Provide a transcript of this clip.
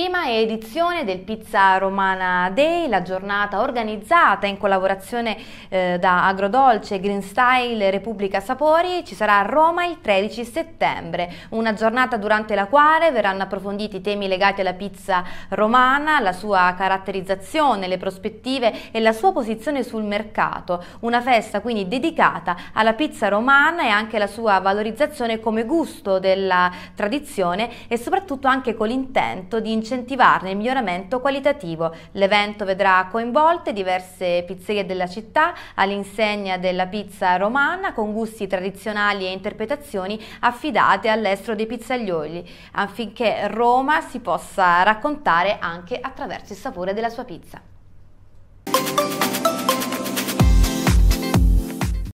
prima edizione del Pizza Romana Day, la giornata organizzata in collaborazione eh, da Agrodolce, Green Style, Repubblica Sapori, ci sarà a Roma il 13 settembre. Una giornata durante la quale verranno approfonditi i temi legati alla pizza romana, la sua caratterizzazione, le prospettive e la sua posizione sul mercato. Una festa quindi dedicata alla pizza romana e anche la sua valorizzazione come gusto della tradizione e soprattutto anche con l'intento di incentivare incentivarne il miglioramento qualitativo. L'evento vedrà coinvolte diverse pizzerie della città all'insegna della pizza romana con gusti tradizionali e interpretazioni affidate all'estero dei pizzaglioli, affinché Roma si possa raccontare anche attraverso il sapore della sua pizza.